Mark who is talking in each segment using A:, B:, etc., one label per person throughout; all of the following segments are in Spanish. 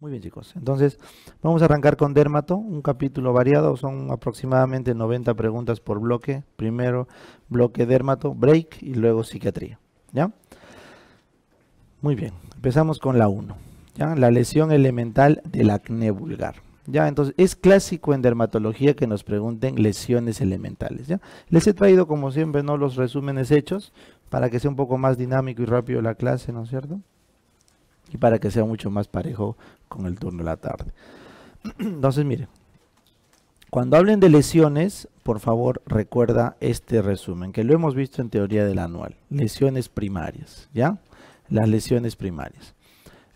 A: Muy bien chicos, entonces vamos a arrancar con Dermato, un capítulo variado, son aproximadamente 90 preguntas por bloque, primero bloque Dermato, break y luego psiquiatría, ¿ya? Muy bien, empezamos con la 1, ¿ya? La lesión elemental del acné vulgar, ¿ya? Entonces es clásico en dermatología que nos pregunten lesiones elementales, ¿ya? Les he traído como siempre, ¿no? Los resúmenes hechos para que sea un poco más dinámico y rápido la clase, ¿no es cierto? y para que sea mucho más parejo con el turno de la tarde. Entonces, miren, cuando hablen de lesiones, por favor recuerda este resumen, que lo hemos visto en teoría del anual, lesiones primarias, ¿ya? Las lesiones primarias.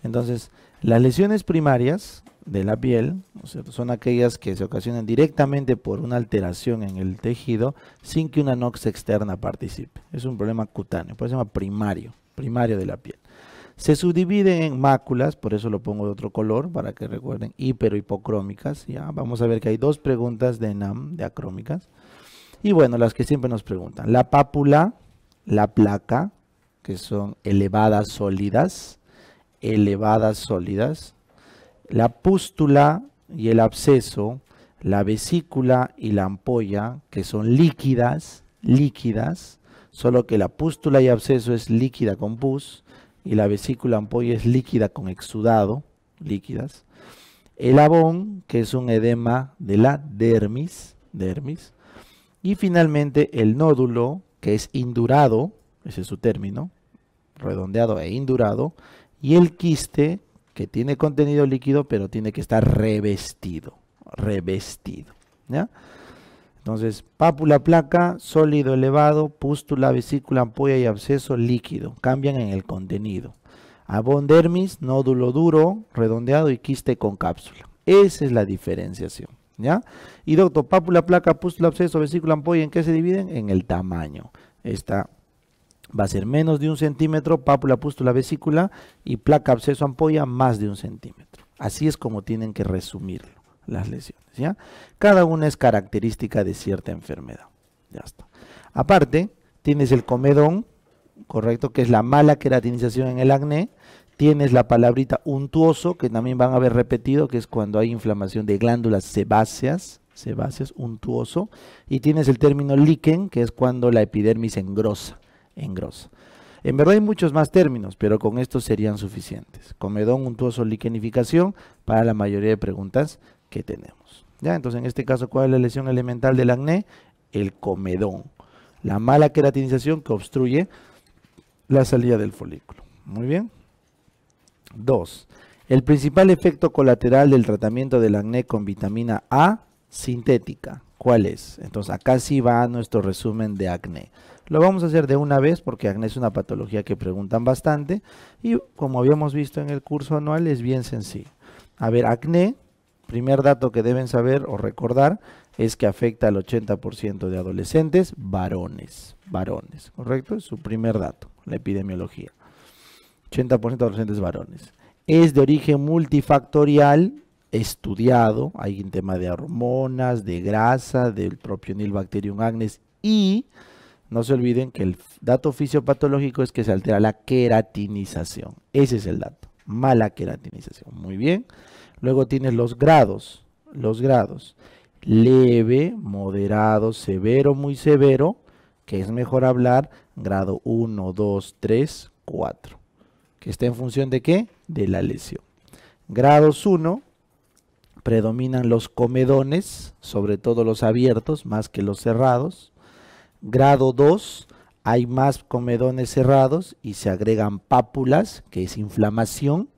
A: Entonces, las lesiones primarias de la piel son aquellas que se ocasionan directamente por una alteración en el tejido sin que una nox externa participe. Es un problema cutáneo, por eso se llama primario, primario de la piel. Se subdividen en máculas, por eso lo pongo de otro color para que recuerden, hiperhipocrómicas. Ya vamos a ver que hay dos preguntas de NAM, de acrómicas. Y bueno, las que siempre nos preguntan. La pápula, la placa, que son elevadas sólidas, elevadas sólidas. La pústula y el absceso, la vesícula y la ampolla, que son líquidas, líquidas, solo que la pústula y absceso es líquida con pus, y la vesícula ampolla es líquida con exudado, líquidas. El abón, que es un edema de la dermis, dermis. Y finalmente el nódulo, que es indurado, ese es su término, redondeado e indurado. Y el quiste, que tiene contenido líquido, pero tiene que estar revestido, revestido. ¿ya? Entonces, pápula placa, sólido elevado, pústula, vesícula, ampolla y absceso líquido. Cambian en el contenido. Abondermis, nódulo duro, redondeado y quiste con cápsula. Esa es la diferenciación. ¿Ya? Y doctor, pápula, placa, pústula, absceso, vesícula, ampolla, ¿en qué se dividen? En el tamaño. Esta va a ser menos de un centímetro, pápula, pústula, vesícula y placa, absceso, ampolla más de un centímetro. Así es como tienen que resumirlo las lesiones. ¿ya? Cada una es característica de cierta enfermedad. Ya está. Aparte, tienes el comedón, correcto, que es la mala queratinización en el acné. Tienes la palabrita untuoso, que también van a haber repetido, que es cuando hay inflamación de glándulas sebáceas, sebáceas, untuoso. Y tienes el término liquen, que es cuando la epidermis engrosa, engrosa. En verdad hay muchos más términos, pero con estos serían suficientes. Comedón, untuoso, liquenificación para la mayoría de preguntas que tenemos. ¿ya? Entonces, en este caso, ¿cuál es la lesión elemental del acné? El comedón. La mala queratinización que obstruye la salida del folículo. Muy bien. Dos. El principal efecto colateral del tratamiento del acné con vitamina A sintética. ¿Cuál es? Entonces, acá sí va nuestro resumen de acné. Lo vamos a hacer de una vez porque acné es una patología que preguntan bastante y como habíamos visto en el curso anual es bien sencillo. A ver, acné primer dato que deben saber o recordar es que afecta al 80% de adolescentes varones, varones, ¿correcto? Es su primer dato, la epidemiología. 80% de adolescentes varones. Es de origen multifactorial, estudiado, hay un tema de hormonas, de grasa, del bacterium agnes y no se olviden que el dato fisiopatológico es que se altera la queratinización. Ese es el dato, mala queratinización. Muy bien. Luego tienes los grados, los grados. Leve, moderado, severo, muy severo, que es mejor hablar grado 1, 2, 3, 4. Que está en función de qué? De la lesión. Grados 1, predominan los comedones, sobre todo los abiertos, más que los cerrados. Grado 2, hay más comedones cerrados y se agregan pápulas, que es inflamación,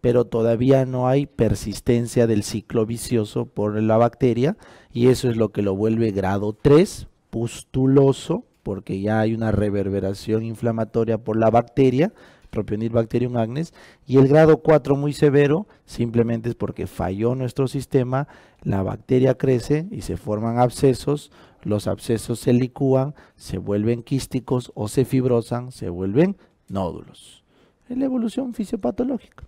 A: pero todavía no hay persistencia del ciclo vicioso por la bacteria y eso es lo que lo vuelve grado 3, pustuloso, porque ya hay una reverberación inflamatoria por la bacteria, propionil bacterium agnes, y el grado 4 muy severo, simplemente es porque falló nuestro sistema, la bacteria crece y se forman abscesos, los abscesos se licúan, se vuelven quísticos o se fibrosan, se vuelven nódulos. Es la evolución fisiopatológica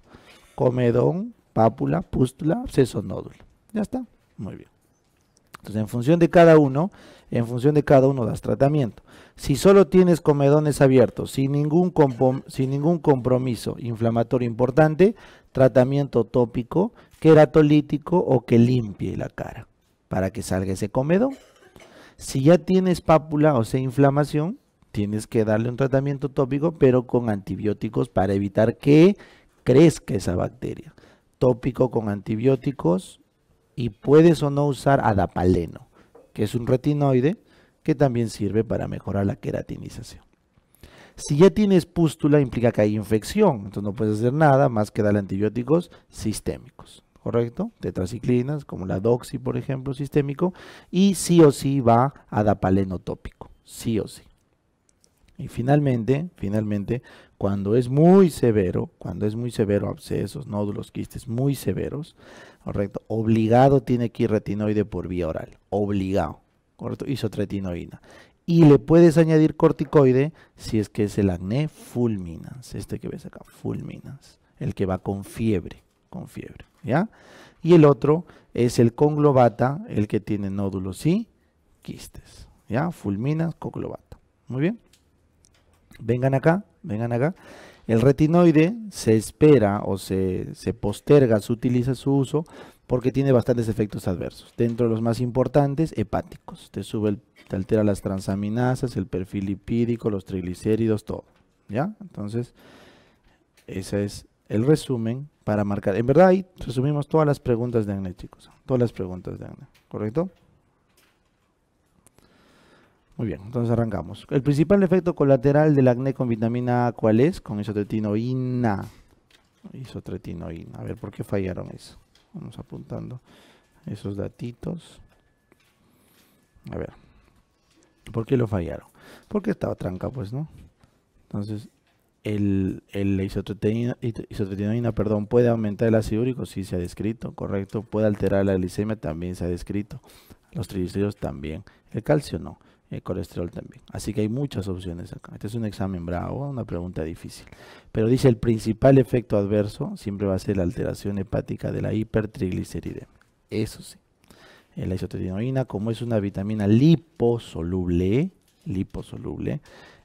A: comedón, pápula, pústula, absceso, nódulo. Ya está, muy bien. Entonces, en función de cada uno, en función de cada uno das tratamiento. Si solo tienes comedones abiertos, sin ningún, sin ningún compromiso inflamatorio importante, tratamiento tópico, queratolítico o que limpie la cara para que salga ese comedón. Si ya tienes pápula, o sea, inflamación, tienes que darle un tratamiento tópico, pero con antibióticos para evitar que crezca esa bacteria. Tópico con antibióticos y puedes o no usar adapaleno, que es un retinoide que también sirve para mejorar la queratinización. Si ya tienes pústula, implica que hay infección, entonces no puedes hacer nada más que dar antibióticos sistémicos, ¿correcto? Tetraciclinas, como la doxi, por ejemplo, sistémico, y sí o sí va adapaleno tópico, sí o sí. Y finalmente, finalmente, cuando es muy severo, cuando es muy severo, abscesos, nódulos, quistes muy severos, correcto, obligado tiene que ir retinoide por vía oral, obligado, correcto, isotretinoína. Y le puedes añadir corticoide si es que es el acné fulminas, este que ves acá, fulminas, el que va con fiebre, con fiebre, ¿ya? Y el otro es el conglobata, el que tiene nódulos y quistes, ¿ya? Fulminas, conglobata. Muy bien vengan acá, vengan acá. El retinoide se espera o se, posterga, se utiliza su uso porque tiene bastantes efectos adversos. Dentro de los más importantes, hepáticos. Te sube, altera las transaminasas, el perfil lipídico, los triglicéridos, todo. ¿Ya? Entonces, ese es el resumen para marcar. En verdad ahí resumimos todas las preguntas de acné, chicos. Todas las preguntas de acné, ¿correcto? Muy bien, entonces arrancamos. El principal efecto colateral del acné con vitamina A, ¿cuál es? Con isotretinoína. Isotretinoína. A ver, ¿por qué fallaron eso? Vamos apuntando esos datitos. A ver, ¿por qué lo fallaron? Porque estaba tranca, pues, ¿no? Entonces, el, el isotretinoína, perdón, puede aumentar el ácido úrico, sí se ha descrito, correcto. Puede alterar la glicemia, también se ha descrito. Los triglicéridos también. El calcio no el eh, colesterol también. Así que hay muchas opciones acá. Este es un examen bravo, una pregunta difícil. Pero dice el principal efecto adverso siempre va a ser la alteración hepática de la hipertrigliceridemia. Eso sí. Eh, la isotretinoína, como es una vitamina liposoluble, liposoluble,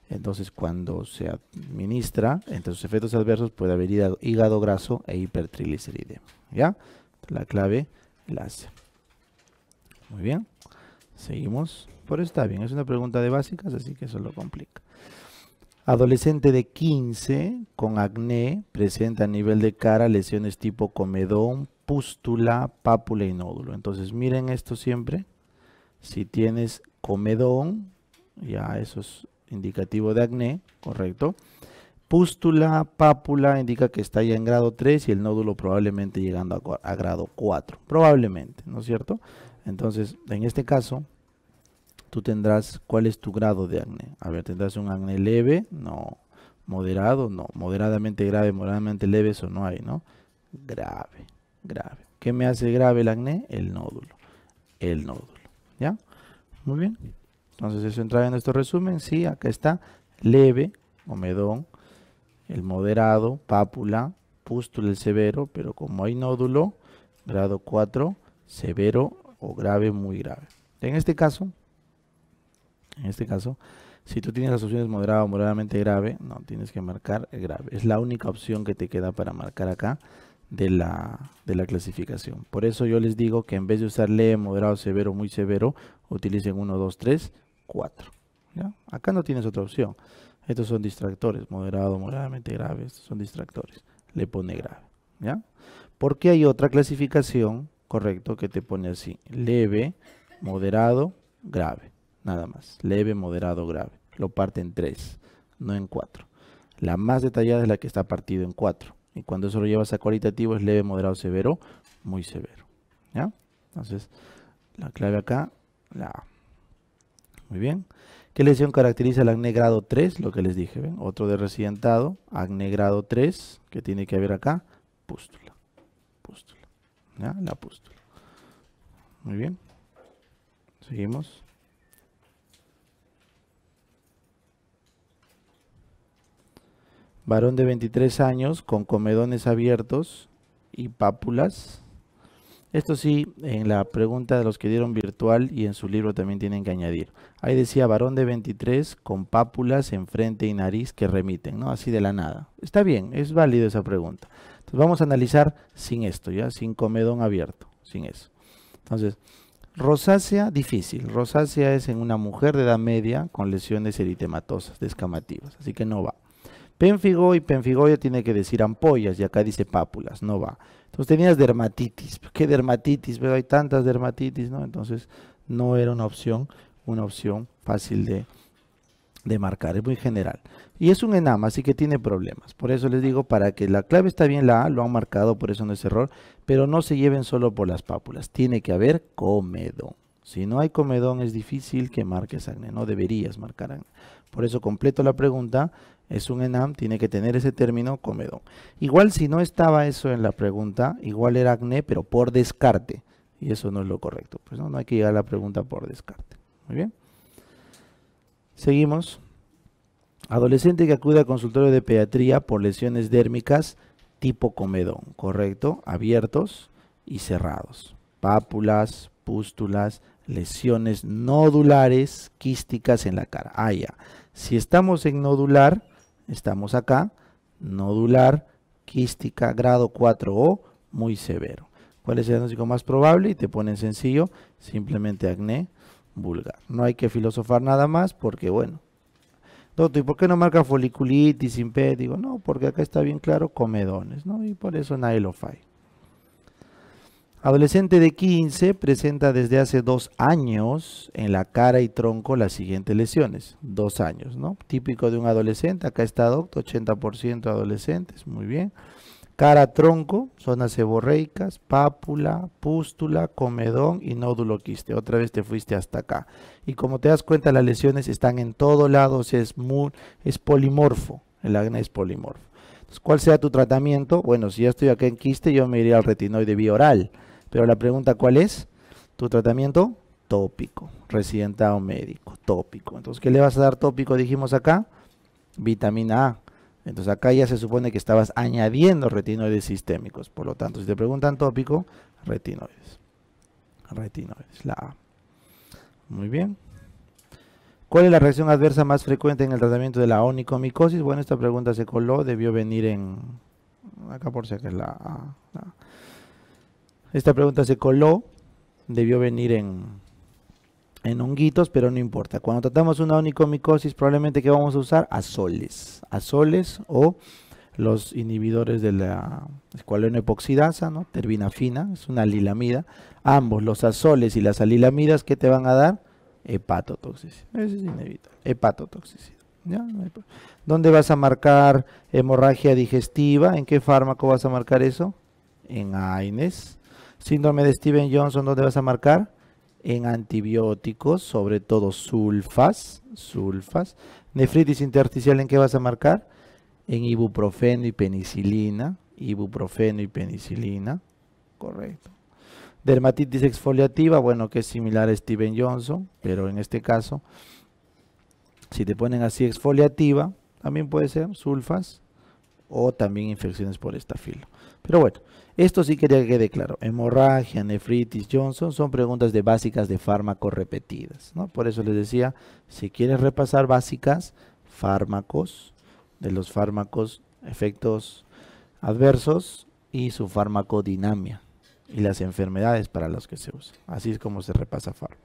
A: entonces cuando se administra, entre sus efectos adversos puede haber hígado graso e hipertrigliceridemia. ¿Ya? La clave, la hace. Muy bien. Seguimos. Pero está bien, es una pregunta de básicas, así que eso lo complica. Adolescente de 15 con acné presenta a nivel de cara lesiones tipo comedón, pústula, pápula y nódulo. Entonces miren esto siempre. Si tienes comedón, ya eso es indicativo de acné, correcto. Pústula, pápula indica que está ya en grado 3 y el nódulo probablemente llegando a, grado 4. Probablemente, ¿no es cierto? Entonces, en este caso, tú tendrás cuál es tu grado de acné. A ver, tendrás un acné leve, no, moderado, no, moderadamente grave, moderadamente leve, eso no hay, ¿no? Grave, grave. ¿Qué me hace grave el acné? El nódulo, el nódulo, ¿ya? Muy bien. Entonces eso entra en nuestro resumen. Sí, acá está leve, comedón, el moderado, pápula, pústula, el severo, pero como hay nódulo, grado 4, severo o grave, muy grave. En este caso, en este caso, si tú tienes las opciones moderado o moderadamente grave, no, tienes que marcar grave. Es la única opción que te queda para marcar acá de la, clasificación. Por eso yo les digo que en vez de usar leve, moderado, severo, muy severo, utilicen 1, 2, 3, 4. Acá no tienes otra opción. Estos son distractores, moderado, moderadamente grave, son distractores. Le pone grave. ¿ya? Porque hay otra clasificación, correcto, que te pone así. Leve, moderado, grave nada más. Leve, moderado, grave. Lo parte en 3, no en 4 La más detallada es la que está partido en cuatro. Y cuando eso lo llevas a cualitativo es leve, moderado, severo, muy severo. ¿Ya? Entonces, la clave acá, la A. Muy bien. ¿Qué lesión caracteriza el acné grado 3? Lo que les dije, ¿ven? Otro de residentado, acné grado 3, que tiene que haber acá, pústula. Pústula. ¿Ya? La pústula. Muy bien. Seguimos. varón de 23 años con comedones abiertos y pápulas. Esto sí, en la pregunta de los que dieron virtual y en su libro también tienen que añadir. Ahí decía varón de 23 con pápulas en frente y nariz que remiten, ¿no? Así de la nada. Está bien, es válido esa pregunta. Entonces vamos a analizar sin esto, ¿ya? Sin comedón abierto, sin eso. Entonces, rosácea difícil. Rosácea es en una mujer de edad media con lesiones eritematosas, descamativas, así que no va y Penfigoya tiene que decir ampollas y acá dice pápulas, no va. Entonces tenías dermatitis, ¿qué dermatitis? Pero hay tantas dermatitis, ¿no? Entonces no era una opción, una opción fácil de, de marcar, es muy general. Y es un enama, así que tiene problemas. Por eso les digo, para que la clave está bien la A, lo han marcado, por eso no es error, pero no se lleven solo por las pápulas, tiene que haber comedón. Si no hay comedón es difícil que marques acné, no deberías marcar acné. Por eso completo la pregunta, es un enam, tiene que tener ese término comedón. Igual si no estaba eso en la pregunta, igual era acné, pero por descarte. Y eso no es lo correcto. Pues no, no hay que llegar a la pregunta por descarte. Muy bien. Seguimos. Adolescente que acude al consultorio de pediatría por lesiones dérmicas tipo comedón, ¿correcto? Abiertos y cerrados. Pápulas, pústulas, lesiones nodulares quísticas en la cara. Ah, ya. Si estamos en nodular, estamos acá, nodular quística grado 4 o muy severo. ¿Cuál es el diagnóstico más probable? Y te ponen sencillo, simplemente acné vulgar. No hay que filosofar nada más porque, bueno. Doctor, ¿y por qué no marca foliculitis, Digo, No, porque acá está bien claro comedones, ¿no? Y por eso nadie lo falla. Adolescente de 15 presenta desde hace dos años en la cara y tronco las siguientes lesiones. Dos años, ¿no? Típico de un adolescente. Acá está adopto, 80% adolescentes, muy bien. Cara, tronco, zonas seborreicas, pápula, pústula, comedón y nódulo quiste. Otra vez te fuiste hasta acá. Y como te das cuenta, las lesiones están en todos lados, es, es polimorfo. El acné es polimorfo. Entonces, ¿cuál sea tu tratamiento? Bueno, si ya estoy acá en quiste, yo me iría al retinoide oral. Pero la pregunta, ¿cuál es? Tu tratamiento tópico, residentado médico, tópico. Entonces, ¿qué le vas a dar tópico? Dijimos acá, vitamina A. Entonces, acá ya se supone que estabas añadiendo retinoides sistémicos. Por lo tanto, si te preguntan tópico, retinoides. Retinoides, la A. Muy bien. ¿Cuál es la reacción adversa más frecuente en el tratamiento de la onicomicosis? Bueno, esta pregunta se coló, debió venir en... Acá por si acaso es La a. Esta pregunta se coló, debió venir en, honguitos, pero no importa. Cuando tratamos una onicomicosis, probablemente que vamos a usar azoles, azoles o los inhibidores de la escualeno epoxidasa, ¿no? fina, es una alilamida. Ambos, los azoles y las alilamidas, ¿qué te van a dar? Hepatotoxicidad. Eso es inevitable. Hepatotoxicidad. ¿Dónde vas a marcar hemorragia digestiva? ¿En qué fármaco vas a marcar eso? En AINES Síndrome de Steven Johnson, ¿dónde vas a marcar? En antibióticos, sobre todo sulfas, sulfas. Nefritis intersticial, ¿en qué vas a marcar? En ibuprofeno y penicilina, ibuprofeno y penicilina, correcto. Dermatitis exfoliativa, bueno, que es similar a Steven Johnson, pero en este caso, si te ponen así exfoliativa, también puede ser sulfas o también infecciones por estafilo. Pero bueno, esto sí quería que quede claro. Hemorragia, nefritis, Johnson son preguntas de básicas de fármacos repetidas. ¿no? Por eso les decía, si quieres repasar básicas, fármacos, de los fármacos, efectos adversos y su farmacodinamia y las enfermedades para las que se usa. Así es como se repasa fármaco.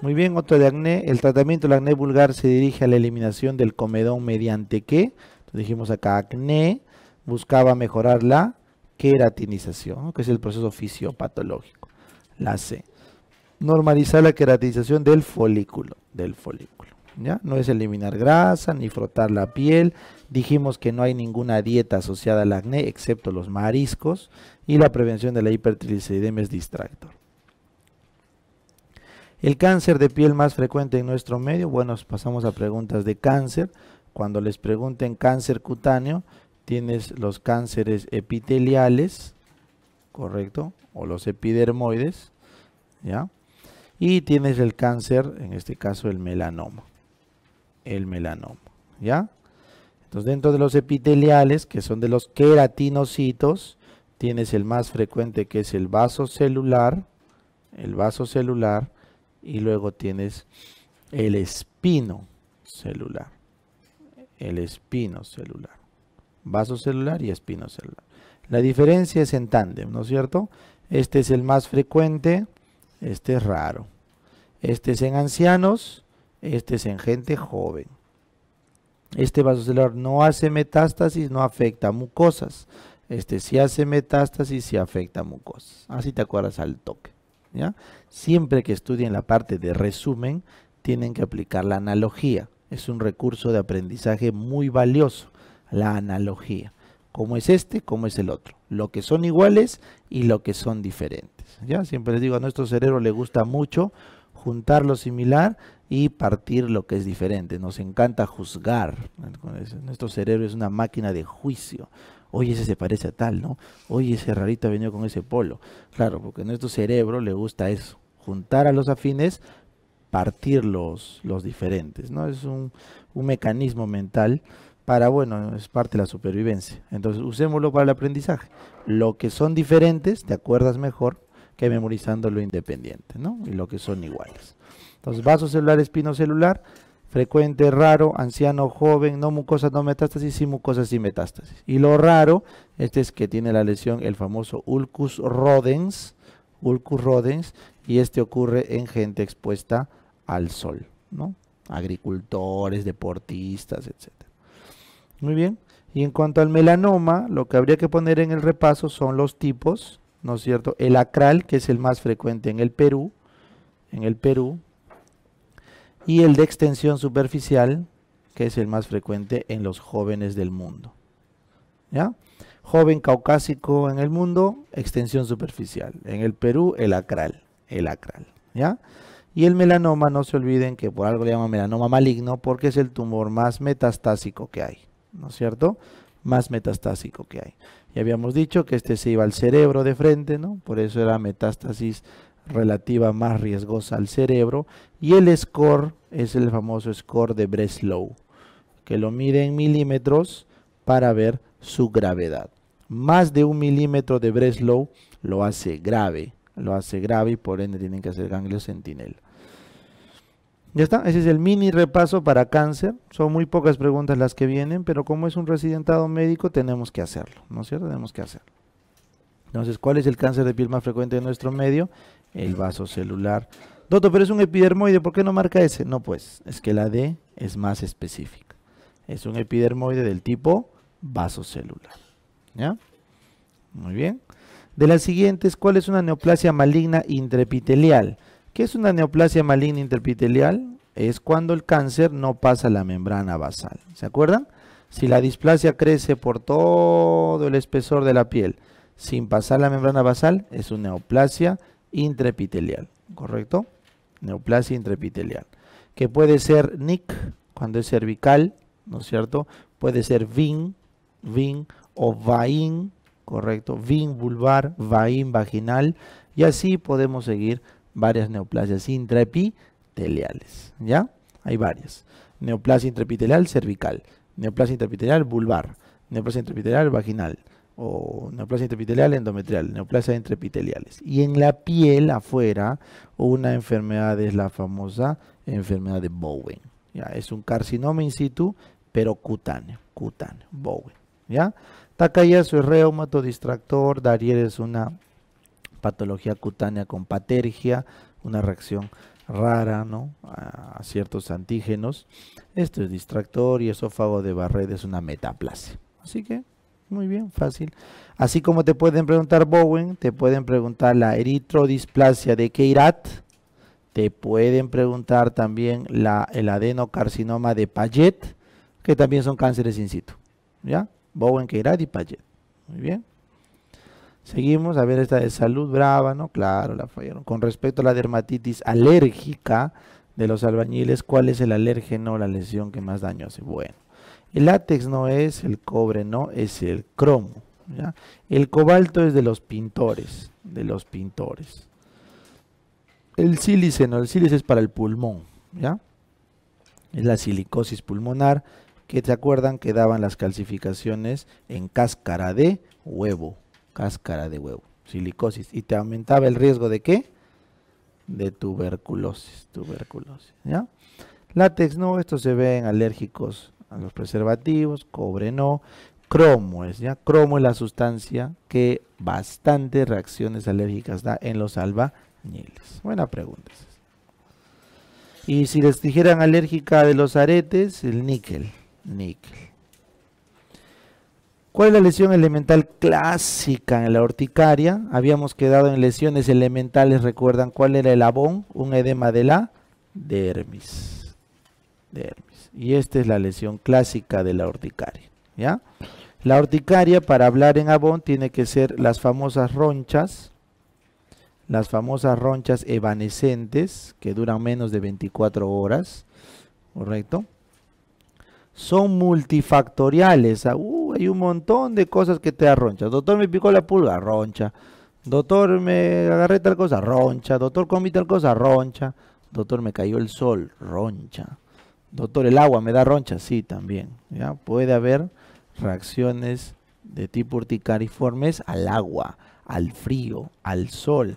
A: Muy bien, otro de acné. El tratamiento del acné vulgar se dirige a la eliminación del comedón mediante que, dijimos acá acné, buscaba mejorar la queratinización, que es el proceso fisiopatológico. La C. Normalizar la queratinización del folículo, del folículo. ¿ya? No es eliminar grasa ni frotar la piel. Dijimos que no hay ninguna dieta asociada al acné excepto los mariscos y la prevención de la hipertrilicidemia es distractor. El cáncer de piel más frecuente en nuestro medio, bueno, pasamos a preguntas de cáncer. Cuando les pregunten cáncer cutáneo, tienes los cánceres epiteliales, correcto, o los epidermoides, ¿ya? Y tienes el cáncer, en este caso el melanoma, el melanoma, ¿ya? Entonces dentro de los epiteliales, que son de los queratinocitos, tienes el más frecuente que es el vaso celular, el vaso celular, y luego tienes el espino celular, el espino celular vaso celular y espino celular. La diferencia es en tándem, ¿no es cierto? Este es el más frecuente, este es raro. Este es en ancianos, este es en gente joven. Este vaso celular no hace metástasis, no afecta mucosas. Este sí hace metástasis, sí afecta mucosas. Así te acuerdas al toque. ¿ya? Siempre que estudien la parte de resumen, tienen que aplicar la analogía. Es un recurso de aprendizaje muy valioso la analogía. Cómo es este, cómo es el otro. Lo que son iguales y lo que son diferentes. Ya siempre les digo, a nuestro cerebro le gusta mucho juntar lo similar y partir lo que es diferente. Nos encanta juzgar. Nuestro cerebro es una máquina de juicio. Oye, ese se parece a tal, ¿no? Oye, ese rarito ha venido con ese polo. Claro, porque a nuestro cerebro le gusta eso. Juntar a los afines, partir los, los diferentes, ¿no? Es un, un mecanismo mental para, bueno, es parte de la supervivencia. Entonces, usémoslo para el aprendizaje. Lo que son diferentes, te acuerdas mejor que memorizando lo independiente, ¿no? Y lo que son iguales. Entonces, vaso celular, espino celular, frecuente, raro, anciano, joven, no mucosa, no metástasis, sí mucosa, sí metástasis. Y lo raro, este es que tiene la lesión, el famoso ulcus rodens, ulcus rodens, y este ocurre en gente expuesta al sol, ¿no? Agricultores, deportistas, etc. Muy bien. Y en cuanto al melanoma, lo que habría que poner en el repaso son los tipos, ¿no es cierto? El acral, que es el más frecuente en el Perú, en el Perú, y el de extensión superficial, que es el más frecuente en los jóvenes del mundo. ¿Ya? Joven caucásico en el mundo, extensión superficial. En el Perú, el acral, el acral, ¿ya? Y el melanoma, no se olviden que por algo le llaman melanoma maligno porque es el tumor más metastásico que hay. ¿no es cierto? Más metastásico que hay. Ya habíamos dicho que este se iba al cerebro de frente, ¿no? Por eso era metástasis relativa más riesgosa al cerebro. Y el score es el famoso score de Breslow, que lo mide en milímetros para ver su gravedad. Más de un milímetro de Breslow lo hace grave, lo hace grave y por ende tienen que hacer ganglio sentinela. Ya está, ese es el mini repaso para cáncer. Son muy pocas preguntas las que vienen, pero como es un residentado médico, tenemos que hacerlo, ¿no es cierto? Tenemos que hacerlo. Entonces, ¿cuál es el cáncer de piel más frecuente de nuestro medio? El vasocelular. Doto, pero es un epidermoide, ¿por qué no marca ese? No, pues, es que la D es más específica. Es un epidermoide del tipo vasocelular. ¿Ya? Muy bien. De las siguientes, ¿cuál es una neoplasia maligna intraepitelial? ¿Qué es una neoplasia maligna intraepitelial? Es cuando el cáncer no pasa la membrana basal. ¿Se acuerdan? Si la displasia crece por todo el espesor de la piel sin pasar la membrana basal, es una neoplasia intraepitelial. ¿Correcto? Neoplasia intraepitelial. Que puede ser NIC cuando es cervical, ¿no es cierto? Puede ser VIN, VIN o VAIN, ¿correcto? VIN vulvar, VAIN vaginal. Y así podemos seguir varias neoplasias intraepiteliales, ¿ya? Hay varias. Neoplasia intraepitelial cervical, neoplasia intraepitelial vulvar, neoplasia intraepitelial vaginal, o neoplasia intraepitelial endometrial, neoplasia intraepiteliales. Y en la piel afuera, una enfermedad es la famosa enfermedad de Bowen. ¿ya? Es un carcinoma in situ, pero cutáneo, cutáneo, Bowen. ¿ya? Takayasu es reumato, distractor, Darier es una patología cutánea con patergia, una reacción rara ¿no? a ciertos antígenos. Esto es distractor y esófago de Barret, es una metaplasia. Así que, muy bien, fácil. Así como te pueden preguntar Bowen, te pueden preguntar la eritrodisplasia de Keirat, te pueden preguntar también la, el adenocarcinoma de Payet que también son cánceres in situ. ¿Ya? Bowen, Keirat y Payet Muy bien. Seguimos, a ver, esta de salud brava, ¿no? Claro, la fallaron. Con respecto a la dermatitis alérgica de los albañiles, ¿cuál es el alérgeno o la lesión que más daño hace? Bueno, el látex no es, el cobre no, es el cromo. El cobalto es de los pintores, de los pintores. El sílice no, el sílice es para el pulmón, ¿ya? Es la silicosis pulmonar, que te acuerdan que daban las calcificaciones en cáscara de huevo cáscara de huevo, silicosis. Y te aumentaba el riesgo de qué? De tuberculosis, tuberculosis, ¿ya? Látex no, esto se ven alérgicos a los preservativos, cobre no, cromo es, ¿ya? Cromo es la sustancia que bastantes reacciones alérgicas da en los albañiles. Buena pregunta. Y si les dijeran alérgica de los aretes, el níquel, níquel. ¿Cuál es la lesión elemental clásica en la horticaria? Habíamos quedado en lesiones elementales, recuerdan cuál era el abón, un edema de la dermis. dermis. Y esta es la lesión clásica de la horticaria. ¿ya? La horticaria, para hablar en abón tiene que ser las famosas ronchas, las famosas ronchas evanescentes que duran menos de 24 horas, ¿correcto? son multifactoriales. Ah, uh, hay un montón de cosas que te da roncha. Doctor, me picó la pulga, roncha. Doctor, me agarré tal cosa, roncha. Doctor, comí tal cosa, roncha. Doctor, me cayó el sol, roncha. Doctor, el agua me da roncha, sí, también. ¿ya? Puede haber reacciones de tipo urticariformes al agua, al frío, al sol,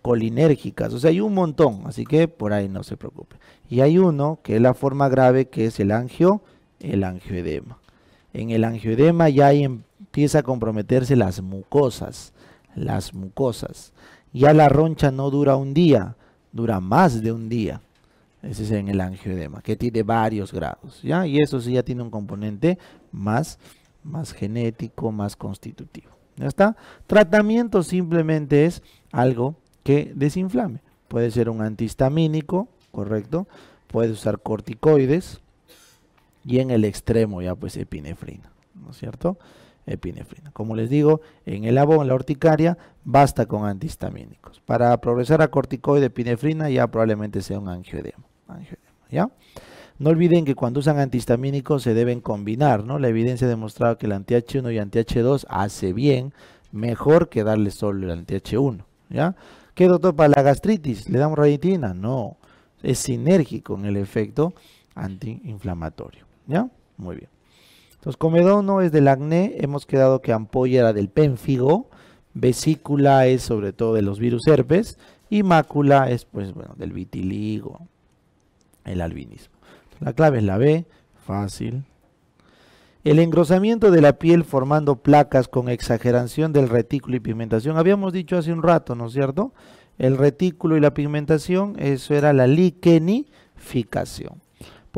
A: colinérgicas. O sea, hay un montón, así que por ahí no se preocupe. Y hay uno que es la forma grave, que es el angio el angioedema. En el angioedema ya empieza a comprometerse las mucosas, las mucosas. Ya la roncha no dura un día, dura más de un día. Ese es en el angioedema, que tiene varios grados, ¿ya? Y eso sí ya tiene un componente más, más genético, más constitutivo. está? Tratamiento simplemente es algo que desinflame. Puede ser un antihistamínico, ¿correcto? Puede usar corticoides, y en el extremo ya pues epinefrina, ¿no es cierto? Epinefrina. Como les digo, en el abono, en la horticaria, basta con antihistamínicos. Para progresar a corticoide, epinefrina ya probablemente sea un angioedema, ¿ya? No olviden que cuando usan antihistamínicos se deben combinar, ¿no? La evidencia ha demostrado que el anti-H1 y anti-H2 hace bien, mejor que darle solo el anti-H1, ¿ya? ¿Qué doctor para la gastritis? ¿Le damos raditina? No, es sinérgico en el efecto antiinflamatorio. Muy bien. Entonces, comedono es del acné, hemos quedado que ampolla era del pénfigo, vesícula es sobre todo de los virus herpes y mácula es pues bueno, del vitiligo, el albinismo. La clave es la B, fácil. El engrosamiento de la piel formando placas con exageración del retículo y pigmentación. Habíamos dicho hace un rato, ¿no es cierto? El retículo y la pigmentación, eso era la liquenificación.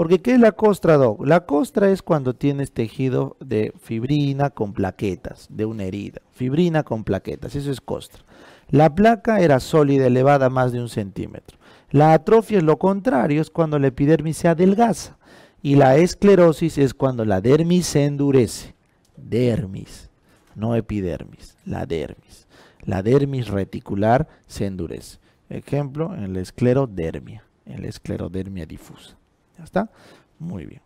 A: Porque ¿qué es la costra, Doc? La costra es cuando tienes tejido de fibrina con plaquetas, de una herida. Fibrina con plaquetas, eso es costra. La placa era sólida, elevada más de un centímetro. La atrofia es lo contrario, es cuando la epidermis se adelgaza. Y la esclerosis es cuando la dermis se endurece. Dermis, no epidermis, la dermis. La dermis reticular se endurece. Ejemplo, en la esclerodermia, en la esclerodermia difusa está. Muy bien.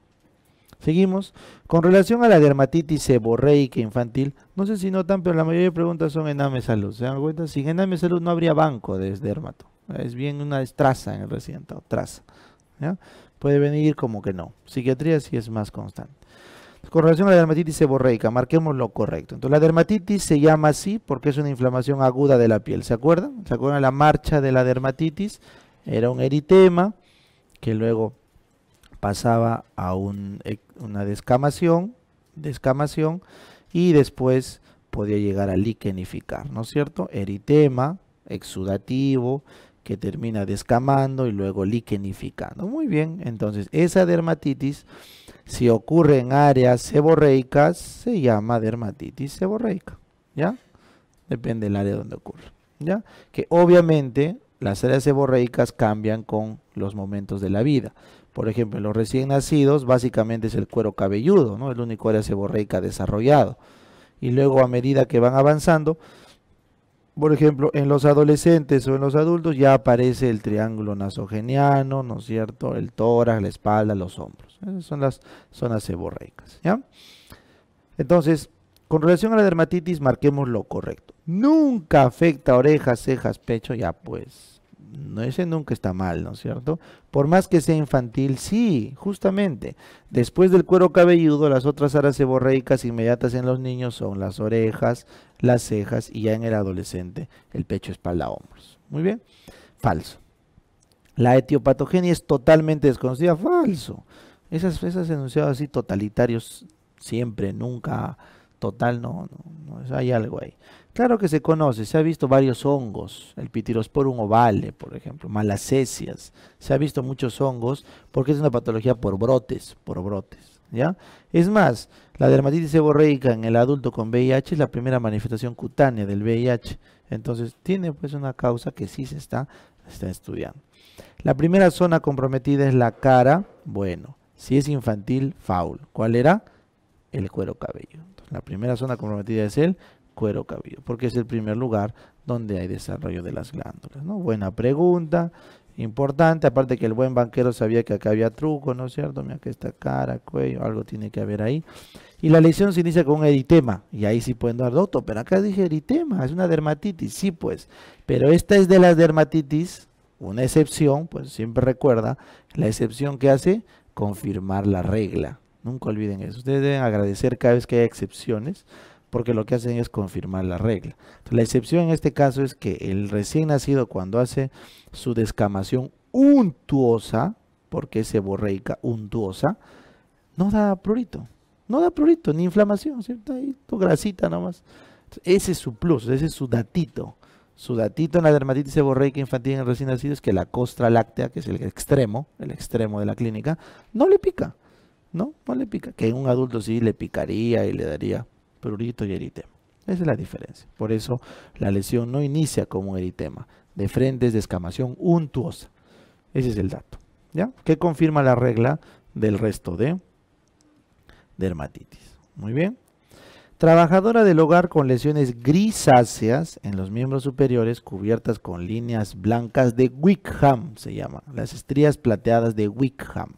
A: Seguimos. Con relación a la dermatitis seborreica infantil, no sé si notan, pero la mayoría de preguntas son en AME Salud. ¿Se dan cuenta? Sin AME Salud no habría banco de dermato. Es bien una traza en el recinto traza. Puede venir como que no. Psiquiatría sí es más constante. Con relación a la dermatitis seborreica, marquemos lo correcto. Entonces, la dermatitis se llama así porque es una inflamación aguda de la piel. ¿Se acuerdan? ¿Se acuerdan la marcha de la dermatitis? Era un eritema que luego pasaba a eh, una descamación, descamación y después podía llegar a liquenificar, ¿no es cierto? Eritema, exudativo, que termina descamando y luego liquenificando. Muy bien, entonces esa dermatitis, si ocurre en áreas seborreicas, se llama dermatitis seborreica, ¿ya? Depende del área donde ocurre, ¿ya? Que obviamente las áreas seborreicas cambian con los momentos de la vida. Por ejemplo, en los recién nacidos básicamente es el cuero cabelludo, ¿no? el único área seborreica desarrollado. Y luego a medida que van avanzando, por ejemplo, en los adolescentes o en los adultos ya aparece el triángulo nasogeniano, ¿no es cierto? El tórax, la espalda, los hombros. Esas son las zonas seborreicas, ¿ya? Entonces, con relación a la dermatitis, marquemos lo correcto. Nunca afecta orejas, cejas, pecho, ya pues no, ese nunca está mal, ¿no es cierto? Por más que sea infantil, sí, justamente. Después del cuero cabelludo, las otras áreas seborreicas inmediatas en los niños son las orejas, las cejas y ya en el adolescente el pecho, espalda, hombros. Muy bien. Falso. La etiopatogenia es totalmente desconocida. Falso. Esas, esas enunciados así totalitarios siempre, nunca, total, no, no, no hay algo ahí. Claro que se conoce, se ha visto varios hongos, el pitirosporum ovale, por ejemplo, malacesias, se ha visto muchos hongos porque es una patología por brotes, por brotes, ¿ya? Es más, la dermatitis seborreica en el adulto con VIH es la primera manifestación cutánea del VIH, entonces tiene pues una causa que sí se está, está estudiando. La primera zona comprometida es la cara, bueno, si es infantil, faul. ¿Cuál era? El cuero cabelludo. La primera zona comprometida es el cuero cabelludo, porque es el primer lugar donde hay desarrollo de las glándulas. ¿no? Buena pregunta, importante, aparte que el buen banquero sabía que acá había truco, ¿no es cierto? Mira que esta cara, cuello, algo tiene que haber ahí. Y la lesión se inicia con un eritema, y ahí sí pueden dar doto, pero acá dije eritema, es una dermatitis, sí pues, pero esta es de las dermatitis, una excepción, pues siempre recuerda, la excepción que hace confirmar la regla. Nunca olviden eso. Ustedes deben agradecer cada vez que hay excepciones porque lo que hacen es confirmar la regla. La excepción en este caso es que el recién nacido cuando hace su descamación untuosa, porque es seborreica untuosa, no da prurito, no da prurito ni inflamación, ¿cierto? Ahí tu grasita nomás. Ese es su plus, ese es su datito. Su datito en la dermatitis seborreica infantil en el recién nacido es que la costra láctea, que es el extremo, el extremo de la clínica, no le pica. No, no le pica. Que en un adulto sí le picaría y le daría prurito y eritema. Esa es la diferencia. Por eso la lesión no inicia como un eritema. De frente es descamación untuosa. Ese es el dato. ¿Ya? ¿Qué confirma la regla del resto de dermatitis. Muy bien. Trabajadora del hogar con lesiones grisáceas en los miembros superiores cubiertas con líneas blancas de Wickham, se llama. Las estrías plateadas de Wickham.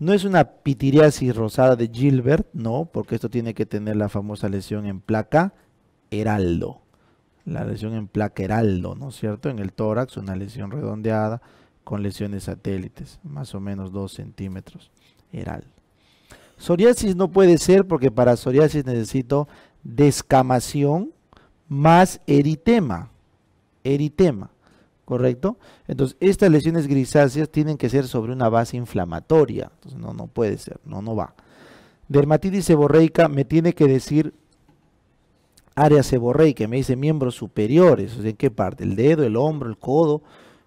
A: No es una pitiriasis rosada de Gilbert, no, porque esto tiene que tener la famosa lesión en placa heraldo. La lesión en placa heraldo, ¿no es cierto? En el tórax, una lesión redondeada con lesiones satélites, más o menos 2 centímetros heraldo. Psoriasis no puede ser porque para psoriasis necesito descamación más eritema. Eritema. ¿correcto? Entonces, estas lesiones grisáceas tienen que ser sobre una base inflamatoria. no, no puede ser, no, no va. Dermatitis seborreica me tiene que decir área seborreica, me dice miembros superiores, ¿en qué parte? El dedo, el hombro, el codo.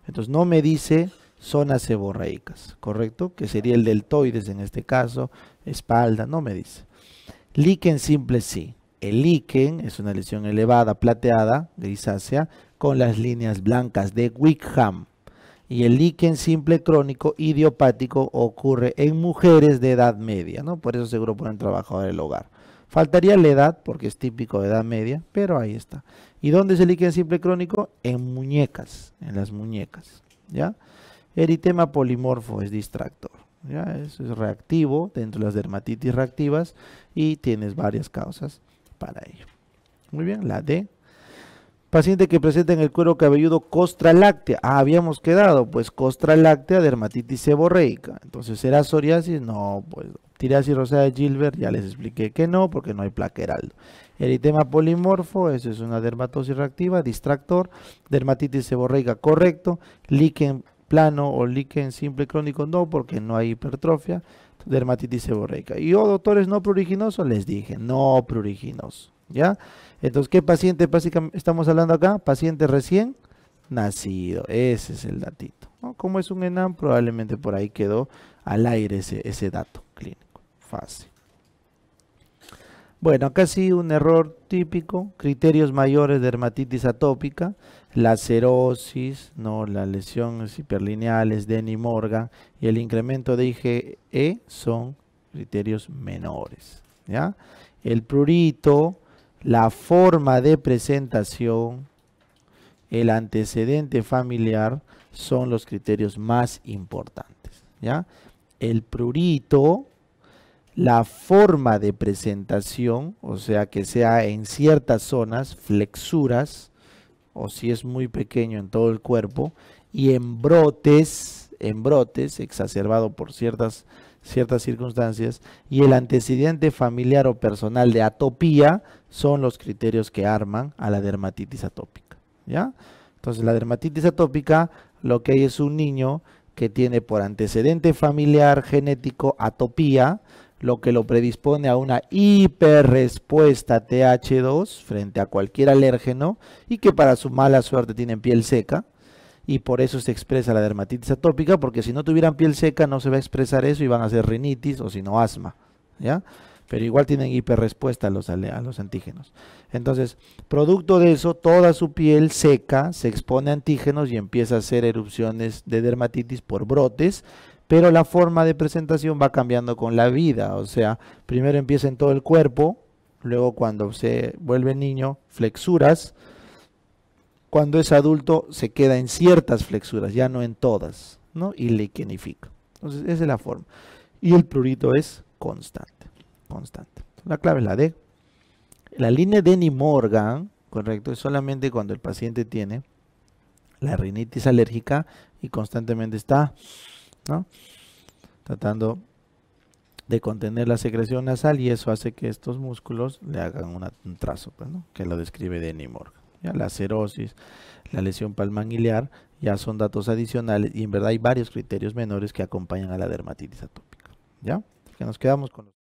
A: Entonces, no me dice zonas seborreicas, ¿correcto? Que sería el deltoides en este caso, espalda, no me dice. líquen simple sí. El líquen es una lesión elevada, plateada, grisácea, con las líneas blancas de Wickham. Y el líquen simple crónico idiopático ocurre en mujeres de edad media, ¿no? Por eso seguro ponen trabajador el hogar. Faltaría la edad, porque es típico de edad media, pero ahí está. ¿Y dónde es el líquen simple crónico? En muñecas, en las muñecas, ¿ya? Eritema polimorfo es distractor, ¿ya? es reactivo dentro de las dermatitis reactivas y tienes varias causas para ello. Muy bien, la D. Paciente que presenta en el cuero cabelludo costra láctea. Ah, habíamos quedado, pues costra láctea, dermatitis seborreica. Entonces, ¿será psoriasis? No, pues tirasis rosada de Gilbert, ya les expliqué que no, porque no hay placa heraldo. Eritema polimorfo, eso es una dermatosis reactiva, distractor, dermatitis seborreica, correcto. Líquen plano o líquen simple crónico, no, porque no hay hipertrofia. Dermatitis seborreica. Y o oh, doctores no pruriginoso. les dije, no pruriginoso, ¿ya? Entonces, ¿qué paciente estamos hablando acá? Paciente recién nacido. Ese es el datito. Como es un ENAM, probablemente por ahí quedó al aire ese, dato clínico. Fácil. Bueno, acá sí un error típico, criterios mayores de dermatitis atópica, la cirrosis, ¿no? las lesiones hiperlineales, Denny Morgan y el incremento de IgE son criterios menores. ¿ya? El prurito, la forma de presentación, el antecedente familiar son los criterios más importantes. ¿ya? El prurito, la forma de presentación, o sea que sea en ciertas zonas, flexuras, o si es muy pequeño en todo el cuerpo, y en brotes, en brotes, exacerbado por ciertas, ciertas circunstancias, y el antecedente familiar o personal de atopía son los criterios que arman a la dermatitis atópica. ¿ya? Entonces la dermatitis atópica lo que hay es un niño que tiene por antecedente familiar genético atopía, lo que lo predispone a una hiperrespuesta TH2 frente a cualquier alérgeno y que para su mala suerte tienen piel seca y por eso se expresa la dermatitis atópica porque si no tuvieran piel seca no se va a expresar eso y van a ser rinitis o si no asma, ¿ya? pero igual tienen hiperrespuesta a los, a los antígenos. Entonces, producto de eso, toda su piel seca, se expone a antígenos y empieza a hacer erupciones de dermatitis por brotes, pero la forma de presentación va cambiando con la vida, o sea, primero empieza en todo el cuerpo, luego cuando se vuelve niño, flexuras, cuando es adulto se queda en ciertas flexuras, ya no en todas, ¿no? Y liquenifica. Entonces, esa es la forma. Y el prurito es constante constante. La clave es la D. La línea de Ni Morgan, correcto, es solamente cuando el paciente tiene la rinitis alérgica y constantemente está tratando de contener la secreción nasal y eso hace que estos músculos le hagan un trazo, pues, que lo describe Denny Morgan. ¿ya? La cirosis, la lesión palmangiliar, ya son datos adicionales y en verdad hay varios criterios menores que acompañan a la dermatitis atópica. ¿ya? Que nos quedamos con los